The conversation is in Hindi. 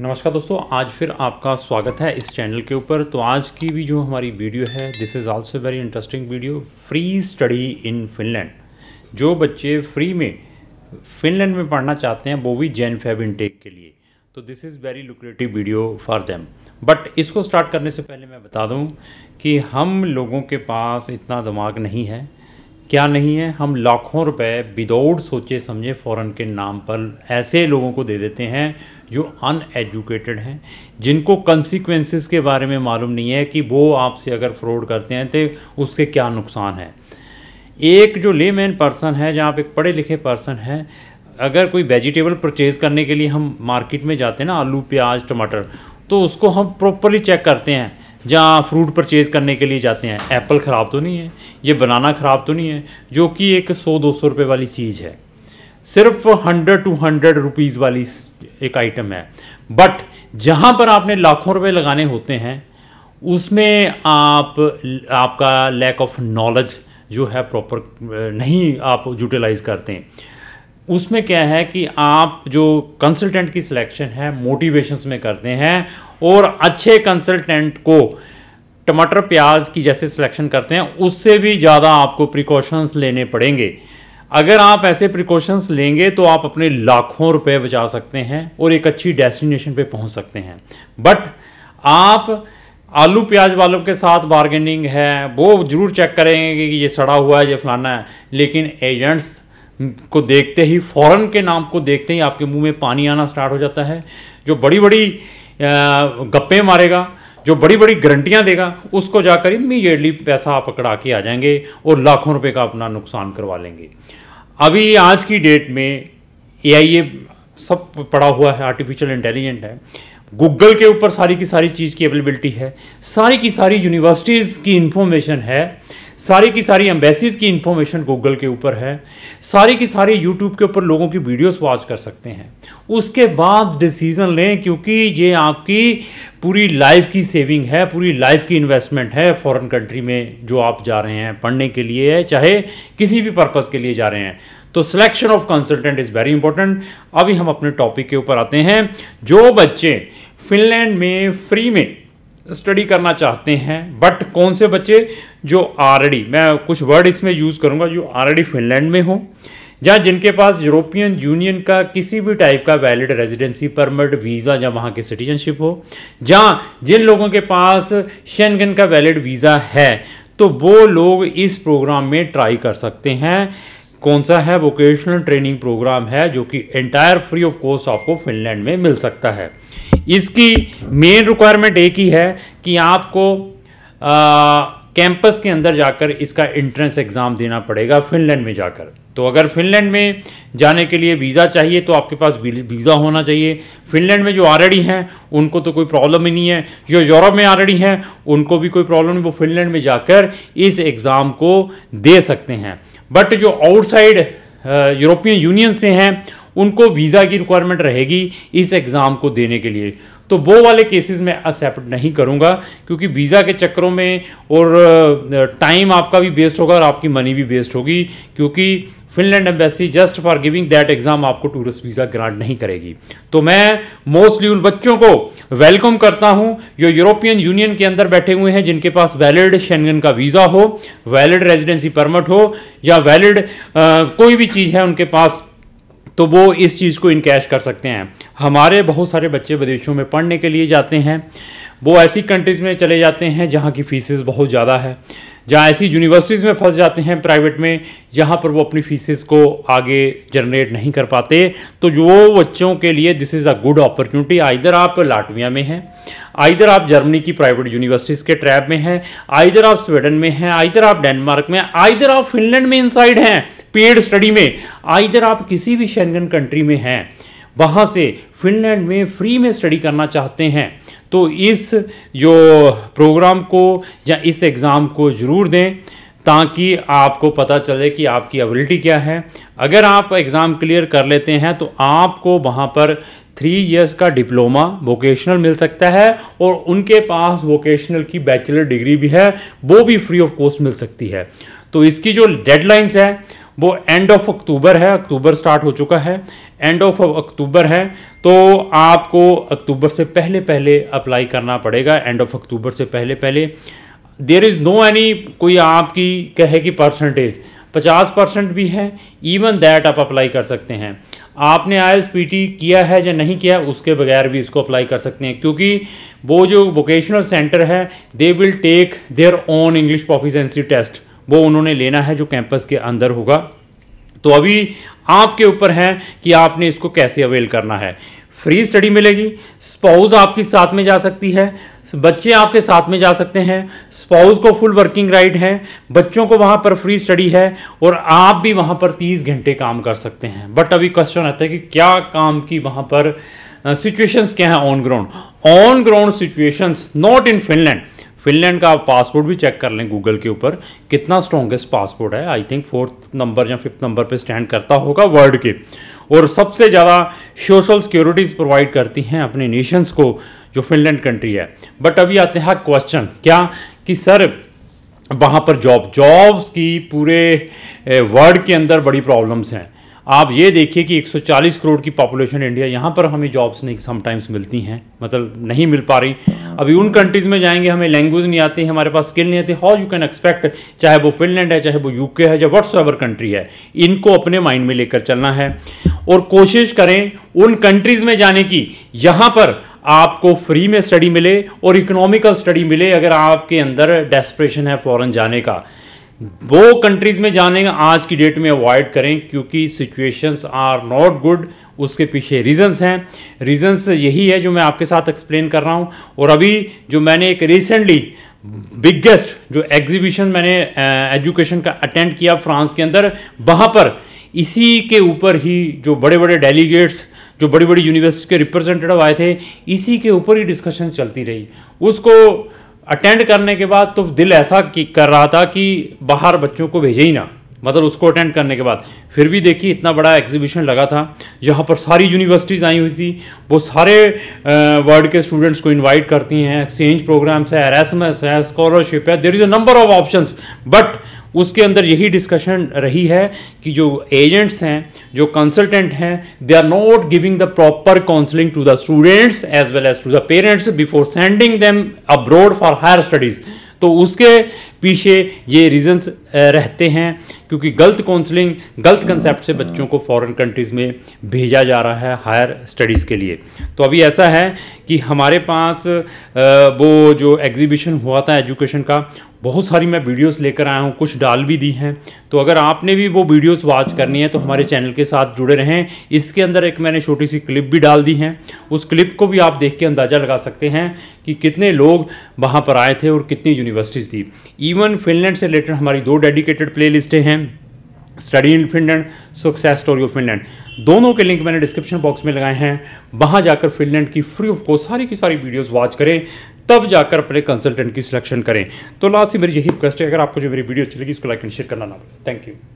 नमस्कार दोस्तों आज फिर आपका स्वागत है इस चैनल के ऊपर तो आज की भी जो हमारी वीडियो है this is also very interesting video free study in Finland जो बच्चे फ्री में फिनलैंड में पढ़ना चाहते हैं वो भी जैन फैब इनटेक के लिए तो this is very lucrative video for them but इसको स्टार्ट करने से पहले मैं बता दूँ कि हम लोगों के पास इतना दिमाग नहीं है क्या नहीं है हम लाखों रुपए विदाउट सोचे समझे फ़ौरन के नाम पर ऐसे लोगों को दे देते हैं जो अनएजुकेटेड हैं जिनको कंसिक्वेंसेस के बारे में मालूम नहीं है कि वो आपसे अगर फ्रॉड करते हैं तो उसके क्या नुकसान है एक जो मैन पर्सन है जहाँ एक पढ़े लिखे पर्सन है अगर कोई वेजिटेबल परचेज़ करने के लिए हम मार्केट में जाते हैं ना आलू प्याज टमाटर तो उसको हम प्रॉपरली चेक करते हैं जहाँ फ्रूट परचेज़ करने के लिए जाते हैं एप्पल ख़राब तो नहीं है ये बनाना ख़राब तो नहीं है जो कि एक सौ दो सौ रुपये वाली चीज़ है सिर्फ हंड्रेड टू हंड्रेड रुपीज़ वाली एक आइटम है बट जहाँ पर आपने लाखों रुपए लगाने होते हैं उसमें आप आपका लैक ऑफ नॉलेज जो है प्रॉपर नहीं आप यूटिलाइज करते उसमें क्या है कि आप जो कंसल्टेंट की सिलेक्शन है मोटिवेशंस में करते हैं और अच्छे कंसल्टेंट को टमाटर प्याज की जैसे सिलेक्शन करते हैं उससे भी ज़्यादा आपको प्रिकॉशंस लेने पड़ेंगे अगर आप ऐसे प्रिकॉशंस लेंगे तो आप अपने लाखों रुपए बचा सकते हैं और एक अच्छी डेस्टिनेशन पे पहुंच सकते हैं बट आप आलू प्याज वालों के साथ बार्गेनिंग है वो ज़रूर चेक करेंगे कि ये सड़ा हुआ है ये फलाना है लेकिन एजेंट्स को देखते ही फ़ौरन के नाम को देखते ही आपके मुंह में पानी आना स्टार्ट हो जाता है जो बड़ी बड़ी गप्पे मारेगा जो बड़ी बड़ी गारंटियाँ देगा उसको जाकर इमीडिएटली पैसा आप पकड़ा के आ जाएंगे और लाखों रुपए का अपना नुकसान करवा लेंगे अभी आज की डेट में ए सब पड़ा हुआ है आर्टिफिशियल इंटेलिजेंट है गूगल के ऊपर सारी की सारी चीज़ की अवेलेबिलिटी है सारी की सारी यूनिवर्सिटीज़ की इंफॉर्मेशन है सारी की सारी एम्बेसीज की इन्फॉर्मेशन गूगल के ऊपर है सारी की सारी यूट्यूब के ऊपर लोगों की वीडियोस वॉच कर सकते हैं उसके बाद डिसीज़न लें क्योंकि ये आपकी पूरी लाइफ की सेविंग है पूरी लाइफ की इन्वेस्टमेंट है फॉरेन कंट्री में जो आप जा रहे हैं पढ़ने के लिए है चाहे किसी भी पर्पज़ के लिए जा रहे हैं तो selection of consultant is very important अभी हम अपने टॉपिक के ऊपर आते हैं जो बच्चे फिनलैंड में फ्री में स्टडी करना चाहते हैं बट कौन से बच्चे जो ऑलरेडी मैं कुछ वर्ड इसमें यूज़ करूँगा जो ऑलरेडी फिनलैंड में हो या जिनके पास यूरोपियन यूनियन का किसी भी टाइप का वैलिड रेजिडेंसी परमिट वीज़ा या वहाँ के सिटीजनशिप हो या जिन लोगों के पास शेनगन का वैलिड वीज़ा है तो वो लोग इस प्रोग्राम में ट्राई कर सकते हैं कौन सा है वोकेशनल ट्रेनिंग प्रोग्राम है जो कि एंटायर फ्री ऑफ कॉस्ट आपको फिनलैंड में मिल सकता है इसकी मेन रिक्वायरमेंट एक ही है कि आपको कैंपस के अंदर जाकर इसका एंट्रेंस एग्ज़ाम देना पड़ेगा फिनलैंड में जाकर तो अगर फिनलैंड में जाने के लिए वीज़ा चाहिए तो आपके पास वीज़ा होना चाहिए फिनलैंड में जो ऑलरेडी हैं उनको तो कोई प्रॉब्लम ही नहीं है जो यूरोप में ऑलरेडी हैं उनको भी कोई प्रॉब्लम नहीं वो फिनलैंड में जाकर इस एग्ज़ाम को दे सकते हैं बट जो आउटसाइड यूरोपियन यूनियन से हैं उनको वीज़ा की रिक्वायरमेंट रहेगी इस एग्ज़ाम को देने के लिए तो वो वाले केसेस में एक्सेप्ट नहीं करूँगा क्योंकि वीज़ा के चक्करों में और टाइम आपका भी वेस्ट होगा और आपकी मनी भी वेस्ट होगी क्योंकि Finland embassy just for giving that exam आपको टूरिस्ट वीज़ा ग्रांट नहीं करेगी तो मैं मोस्टली उन बच्चों को वेलकम करता हूं जो यूरोपियन यूनियन के अंदर बैठे हुए हैं जिनके पास वैलिड शेंगन का वीज़ा हो वैलिड रेजिडेंसी परमिट हो या वैलिड कोई भी चीज़ है उनके पास तो वो इस चीज़ को इनकेश कर सकते हैं हमारे बहुत सारे बच्चे विदेशों में पढ़ने के लिए जाते हैं वो ऐसी कंट्रीज़ में चले जाते हैं जहाँ की फ़ीसेस बहुत ज़्यादा है जहाँ ऐसी यूनिवर्सिटीज़ में फंस जाते हैं प्राइवेट में जहाँ पर वो अपनी फ़ीसेस को आगे जनरेट नहीं कर पाते तो जो बच्चों के लिए this is a good opportunity either आप लाटविया में हैं आइधर आप जर्मनी की प्राइवेट यूनिवर्सिटीज़ के ट्रैप में हैं आइधर आप स्वीडन में हैं आइधर आप डेनमार्क में आइधर आप फिनलैंड में इनसाइड हैं पेड स्टडी में आइधर आप किसी भी शेंगन कंट्री में हैं वहाँ से फिनलैंड में फ्री में स्टडी करना चाहते हैं तो इस जो प्रोग्राम को या इस एग्ज़ाम को ज़रूर दें ताकि आपको पता चले कि आपकी एबिलिटी क्या है अगर आप एग्ज़ाम क्लियर कर लेते हैं तो आपको वहाँ पर थ्री इयर्स का डिप्लोमा वोकेशनल मिल सकता है और उनके पास वोकेशनल की बैचलर डिग्री भी है वो भी फ्री ऑफ कॉस्ट मिल सकती है तो इसकी जो डेडलाइंस है वो एंड ऑफ अक्टूबर है अक्टूबर स्टार्ट हो चुका है एंड ऑफ अक्टूबर है तो आपको अक्टूबर से पहले पहले अप्लाई करना पड़ेगा एंड ऑफ अक्टूबर से पहले पहले देर इज़ नो एनी कोई आपकी कहे कि परसेंटेज पचास परसेंट भी है इवन दैट आप अप्लाई कर सकते हैं आपने आई एस किया है या नहीं किया उसके बगैर भी इसको अप्लाई कर सकते हैं क्योंकि वो जो वोकेशनल सेंटर है they will take their own English proficiency test वो उन्होंने लेना है जो कैंपस के अंदर होगा तो अभी आपके ऊपर है कि आपने इसको कैसे अवेल करना है फ्री स्टडी मिलेगी स्पाउस आपकी साथ में जा सकती है बच्चे आपके साथ में जा सकते हैं स्पाउस को फुल वर्किंग राइट है बच्चों को वहाँ पर फ्री स्टडी है और आप भी वहाँ पर तीस घंटे काम कर सकते हैं बट अभी क्वेश्चन आता है कि क्या काम की वहाँ पर सिचुएशंस क्या हैं on ground on ground situations not in Finland Finland का आप पासपोर्ट भी चेक कर लें गूगल के ऊपर कितना स्ट्रॉन्गेस्ट पासपोर्ट है आई थिंक फोर्थ नंबर या फिफ्थ नंबर पे स्टैंड करता होगा वर्ल्ड के और सबसे ज़्यादा सोशल सिक्योरिटीज़ प्रोवाइड करती हैं अपने नेशंस को जो फिनलैंड कंट्री है बट अभी आते हैं क्वेश्चन क्या कि सर वहाँ पर जॉब जॉब्स की पूरे वर्ल्ड के अंदर बड़ी प्रॉब्लम्स हैं आप ये देखिए कि 140 करोड़ की पॉपुलेशन इंडिया यहाँ पर हमें जॉब्स नहीं समटाइम्स मिलती हैं मतलब नहीं मिल पा रही अभी उन कंट्रीज़ में जाएंगे हमें लैंग्वेज नहीं आती हमारे पास स्किल नहीं आती हाउ यू कैन एक्सपेक्ट चाहे वो फिनलैंड है चाहे वो यूके है या वट्स एवर कंट्री है इनको अपने माइंड में लेकर चलना है और कोशिश करें उन कंट्रीज़ में जाने की यहाँ पर आपको फ्री में स्टडी मिले और इकोनॉमिकल स्टडी मिले अगर आपके अंदर डेस्परेशन है फ़ॉरन जाने का वो कंट्रीज़ में जाने का आज की डेट में अवॉइड करें क्योंकि सिचुएशंस आर नॉट गुड उसके पीछे रीजंस हैं रीजंस यही है जो मैं आपके साथ एक्सप्लेन कर रहा हूँ और अभी जो मैंने एक रिसेंटली बिगेस्ट जो एग्जीबिशन मैंने एजुकेशन का अटेंड किया फ्रांस के अंदर वहाँ पर इसी के ऊपर ही जो बड़े बड़े डेलीगेट्स जो बड़ी बड़ी यूनिवर्सिटी के रिप्रेजेंटेटिव आए थे इसी के ऊपर ही डिस्कशन चलती रही उसको अटेंड करने के बाद तो दिल ऐसा कर रहा था कि बाहर बच्चों को भेजे ही ना मतलब उसको अटेंड करने के बाद फिर भी देखिए इतना बड़ा एग्जीबिशन लगा था जहाँ पर सारी यूनिवर्सिटीज़ आई हुई थी वो सारे वर्ल्ड के स्टूडेंट्स को इनवाइट करती हैं एक्सचेंज प्रोग्राम्स है एरसमस है स्कॉलरशिप है there is a number of options but उसके अंदर यही डिस्कशन रही है कि जो एजेंट्स हैं जो कंसल्टेंट हैं they are not giving the proper counselling to the students as well as to the parents before sending them abroad for higher studies तो उसके पीछे ये रीजंस रहते हैं क्योंकि गलत काउंसलिंग गलत कंसेप्ट से बच्चों को फॉरेन कंट्रीज़ में भेजा जा रहा है हायर स्टडीज़ के लिए तो अभी ऐसा है कि हमारे पास वो जो एग्ज़िबिशन हुआ था एजुकेशन का बहुत सारी मैं वीडियोस लेकर आया हूँ कुछ डाल भी दी हैं तो अगर आपने भी वो वीडियोस वॉच करनी है तो हमारे चैनल के साथ जुड़े रहें इसके अंदर एक मैंने छोटी सी क्लिप भी डाल दी है उस क्लिप को भी आप देख के अंदाज़ा लगा सकते हैं कि कितने लोग वहाँ पर आए थे और कितनी यूनिवर्सिटीज़ थी इवन फिनलैंड से रिलेटेड हमारी दो डेडिकेटेड प्ले हैं study in Finland success story of Finland दोनों के लिंक मैंने डिस्क्रिप्शन बॉक्स में लगाए हैं वहाँ जाकर फिनलैंड की फ्री ऑफ कॉस्ट सारी की सारी वीडियोस वॉच करें तब जाकर अपने कंसल्टेंट की सिलेक्शन करें तो लास्ट में मेरी यही रिक्वेस्ट है अगर आपको जो मेरी वीडियो अच्छी लगी इसको लाइक एंड शेयर करना ना भूलें थैंक यू